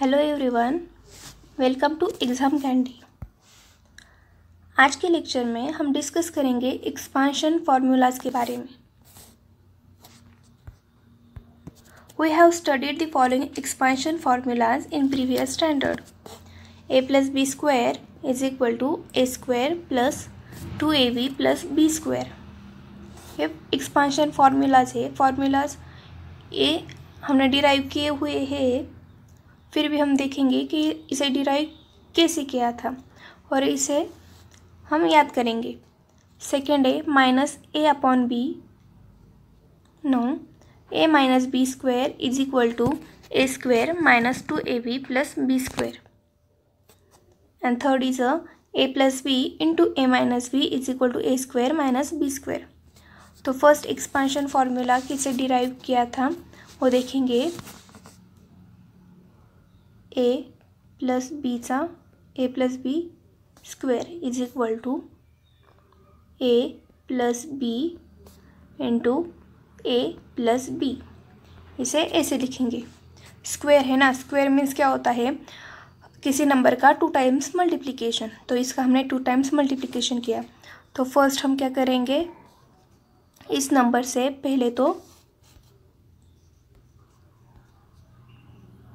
Hello everyone welcome to Exam Candy आज के lecture में हम डिस्कस करेंगे एक्सपांशन फार्मूलाज के बारे में we have studied the following expansion formulas in previous standard a plus b square is equal to a square plus two a b plus b square ये expansion formulas है formulas ए हमने derive किए हुए हैं फिर भी हम देखेंगे कि इसे डिराइव कैसे किया था और इसे हम याद करेंगे सेकेंड है minus a upon b no a minus b square is equal to a square minus two a b plus b square and third is a plus b into a minus b is equal to a square minus b square तो first expansion formula किसे derive किया था वो देखेंगे a plus b बीचा a plus b square is equal to a plus b into a plus B इसे ऐसे लिखेंगे स्क्वेयर है ना स्क्वेयर मीन्स क्या होता है किसी नंबर का टू टाइम्स मल्टीप्लिकेशन तो इसका हमने टू टाइम्स मल्टीप्लिकेशन किया तो फर्स्ट हम क्या करेंगे इस नंबर से पहले तो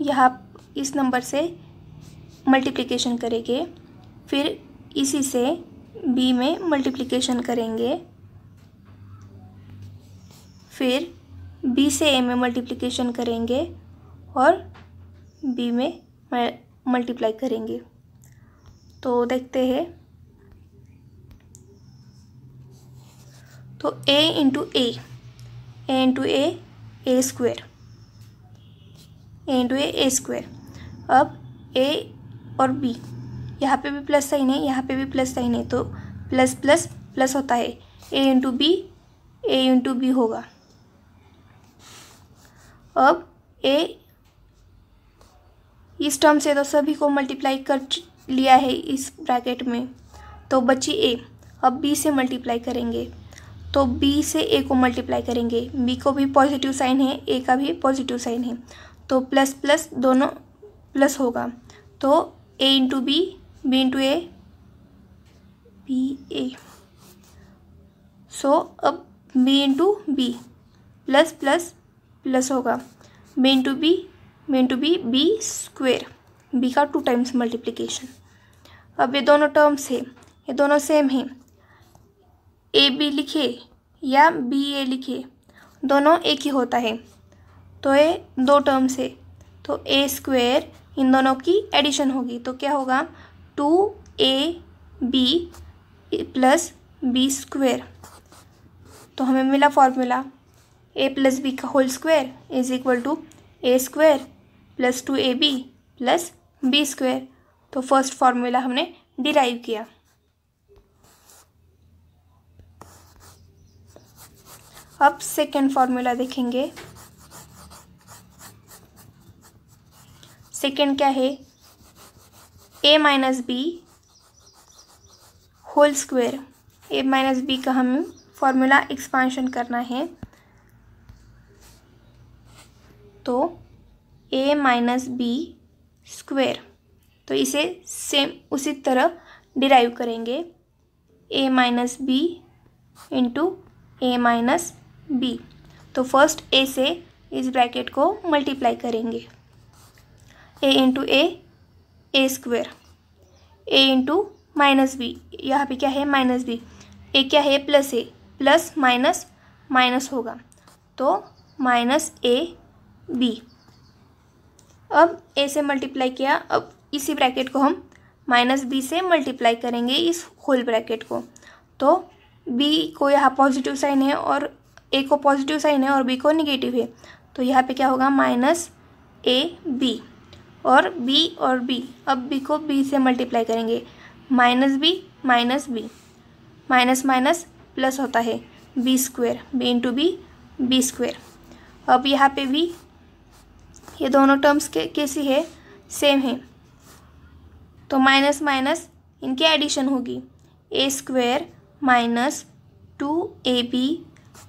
यहाँ इस नंबर से मल्टीप्लिकेशन करेंगे फिर इसी से बी में मल्टीप्लिकेशन करेंगे फिर बी से ए में मल्टीप्लिकेशन करेंगे और बी में मल्टीप्लाई करेंगे तो देखते हैं तो a into a a into a a square a into a a square अब ए और बी यहाँ पे भी प्लस साइन है यहाँ पे भी प्लस साइन है तो प्लस प्लस प्लस होता है a into b a into b होगा अब ए इस टर्म से तो सभी को मल्टीप्लाई कर लिया है इस ब्रैकेट में तो बची ए अब बी से मल्टीप्लाई करेंगे तो बी से ए को मल्टीप्लाई करेंगे बी को भी पॉजिटिव साइन है ए का भी पॉजिटिव साइन है तो प्लस प्लस दोनों प्लस होगा तो a into b b into a b a so अब b into b plus plus plus होगा b into b b into b b square b का टू टाइम्स मल्टीप्लीकेशन अब ये दोनों टर्म्स है ये दोनों सेम हैं ए बी लिखे या बी ए लिखे दोनों एक ही होता है तो ये दो टर्म्स है तो ए स्क्वेयर इन दोनों की एडिशन होगी तो क्या होगा two a b plus b square तो हमें मिला फॉर्मूला ए प्लस बी का whole square is equal to a square plus two a b plus b square तो फर्स्ट फॉर्मूला हमने डिराइव किया अब सेकेंड फॉर्मूला देखेंगे सेकेंड क्या है a minus b whole square a minus b का हमें फॉर्मूला एक्सपांशन करना है तो ए माइनस बी स्क्वेयर तो इसे सेम उसी तरह डिराइव करेंगे a minus b into a minus b तो फर्स्ट ए से इस ब्रैकेट को मल्टीप्लाई करेंगे a into a a square a into minus b यहाँ पे क्या है माइनस बी ए क्या है plus a plus minus minus होगा तो माइनस ए बी अब ए से मल्टीप्लाई किया अब इसी ब्रैकेट को हम माइनस बी से मल्टीप्लाई करेंगे इस होल ब्रैकेट को तो बी को यहाँ पॉजिटिव साइन है और ए को पॉजिटिव साइन है और बी को निगेटिव है तो यहाँ पे क्या होगा माइनस ए बी और बी और बी अब बी को बी से मल्टीप्लाई करेंगे minus b minus b minus minus plus होता है b square b into b b square अब यहाँ पे भी ये दोनों टर्म्स के कैसी है सेम है तो माइनस माइनस इनकी एडिशन होगी a square minus two a b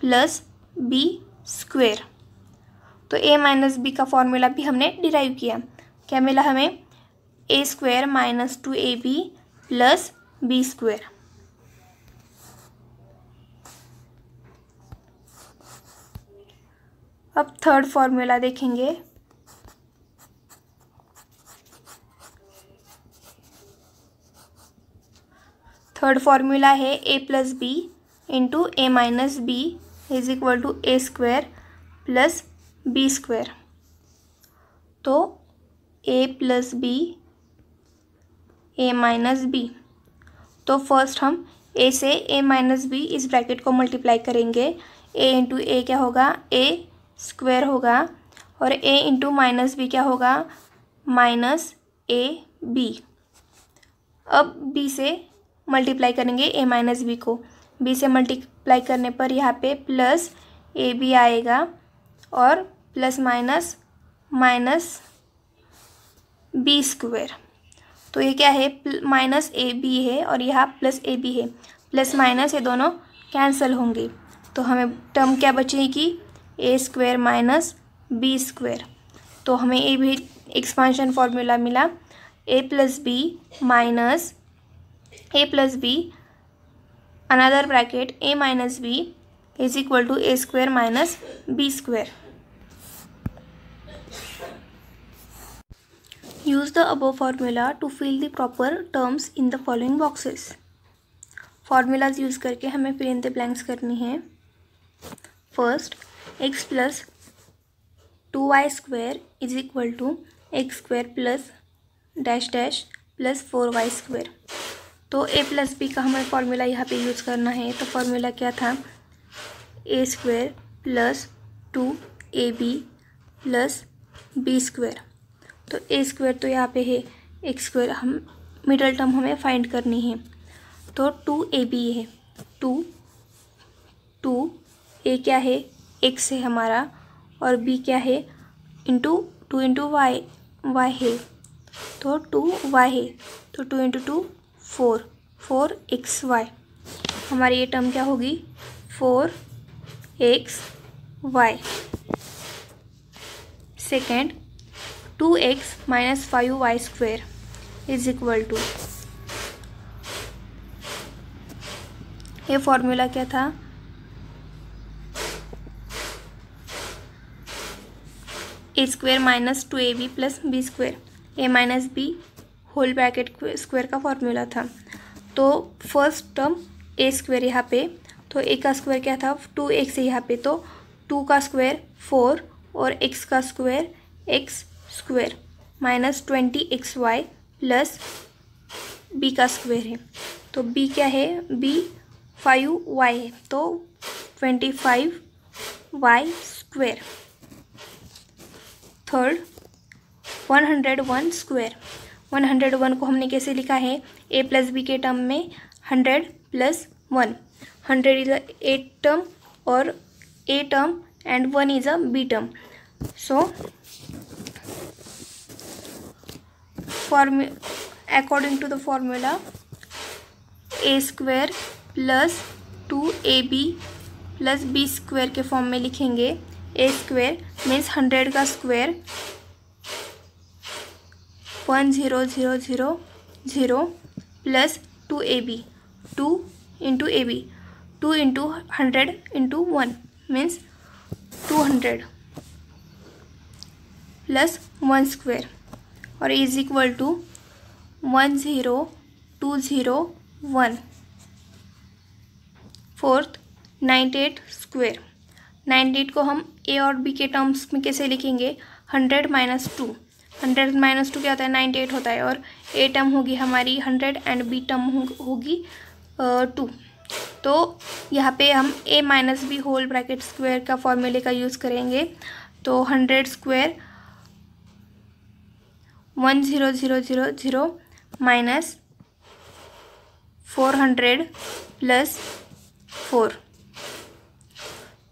plus b square तो ए माइनस बी का फॉर्मूला भी हमने डिराइव किया क्या मिला हमें a square minus two a b plus b square अब थर्ड फॉर्मूला देखेंगे थर्ड फॉर्मूला है a plus b into a minus b is equal to a square plus b square तो a plus b a minus b तो first हम a से ए minus b इस bracket को multiply करेंगे a into ए क्या होगा ए स्क्वायर होगा और ए इंटू माइनस बी क्या होगा माइनस ए बी अब बी से मल्टीप्लाई करेंगे ए माइनस बी को बी से मल्टीप्लाई करने पर यहाँ पे प्लस ए बी आएगा और plus minus minus b square तो ये क्या है माइनस ए बी है और यहाँ प्लस ए बी है प्लस माइनस ये दोनों कैंसिल होंगे तो हमें टर्म क्या बचेगी a square minus b square तो हमें ये भी एक्सपांशन फॉर्मूला मिला a plus b minus a plus b another bracket a minus b is equal to a square minus b square Use the above formula to fill the proper terms in the following boxes. Formulas use करके हमें fill in the blanks करनी है First, x plus 2y square is equal to x square plus dash dash plus 4y square. तो a plus b का हमें formula यहाँ पे use करना है तो फॉर्मूला क्या था a square plus two a b plus b square तो ए स्क्वायर तो यहाँ पे है एक्स स्क्वायर हम मिडल टर्म हमें फाइंड करनी है तो टू ए बी है टू टू ए क्या है एक्स है हमारा और बी क्या है into two into y y है तो टू वाई है तो two into two four four x y हमारी ये टर्म क्या होगी four x y second two x minus five y square is equal to ये फॉर्मूला क्या था a square minus two a b plus b square a minus b whole bracket square का formula था तो first term ए square यहाँ पे तो ए का स्क्वायर क्या था टू एक्स यहाँ पे तो टू का स्क्वायर फोर और एक्स का square x square minus twenty x y plus b का स्क्वायर है तो बी क्या है बी फाइव वाई है तो twenty five y square third one hundred one square one hundred one को हमने कैसे लिखा है ए प्लस बी के टर्म में hundred plus one hundred is a eight term और a term and one is a b term so फॉर्मू according to the formula a square plus two a b plus b square के form में लिखेंगे a square means hundred का square one zero zero zero zero plus two a b two into a b two into hundred into one means two hundred plus one square और is equal to one zero two zero one fourth ninety eight square ninety eight को हम ए और B के terms में कैसे लिखेंगे hundred minus two hundred minus two क्या होता है नाइन्टी एट होता है और ए टर्म होगी हमारी हंड्रेड एंड बी टर्म होगी टू तो यहाँ पे हम a minus b whole bracket square का फॉर्मूले का यूज़ करेंगे तो hundred square one zero zero zero zero minus four hundred plus four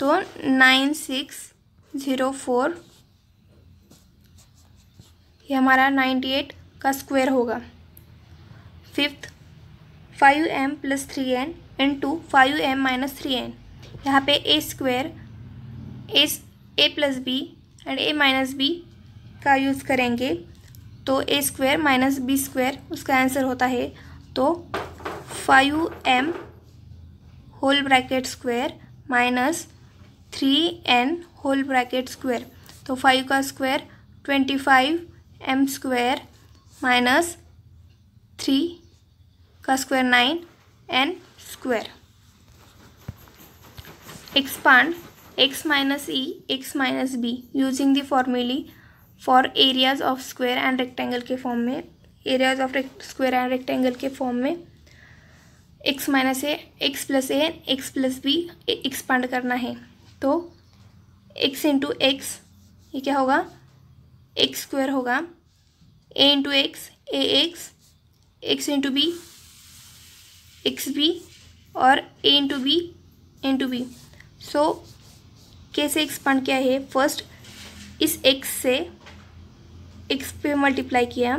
तो नाइन सिक्स ज़ीरो फोर ये हमारा नाइन्टी एट का स्क्वायर होगा fifth five m plus three n into five m minus three n यहाँ पे a square a a plus B and a minus b का use करेंगे तो a square minus b square उसका answer होता है तो five m whole bracket square minus three n whole bracket square तो फाइव का square twenty five m square minus three का square nine n square expand x minus e x minus b using the formulae for areas of square and rectangle के form में areas of square and rectangle के form में x minus a x plus a x plus b expand करना है तो x into x ये क्या होगा एक्स स्क्वेयर होगा a into x a x x into b x b और a into b into b so कैसे expand किया है फर्स्ट इस एक्स से एक्स पे मल्टीप्लाई किया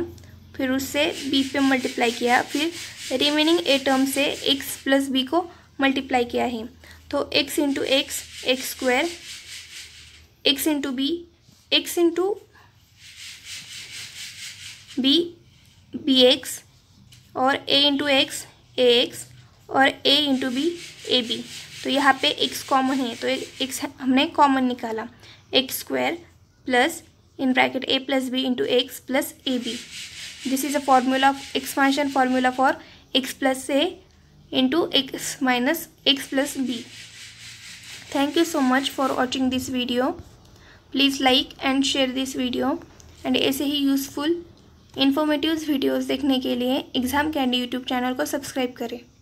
फिर उससे बी पे मल्टीप्लाई किया फिर रिमेनिंग ए टर्म से एक्स प्लस बी को मल्टीप्लाई किया है तो x into x x square x into b x into b b x और a into x a x और a into b a b तो यहाँ पे एक्स कॉमन है तो एक्स हमने कॉमन निकाला x square plus in bracket a plus b into x plus a b this is a formula expansion formula for x plus a into x minus x plus b thank you so much for watching this video please like and share this video and ऐसे ही useful informative videos देखने के लिए Exam Candy YouTube channel को subscribe करें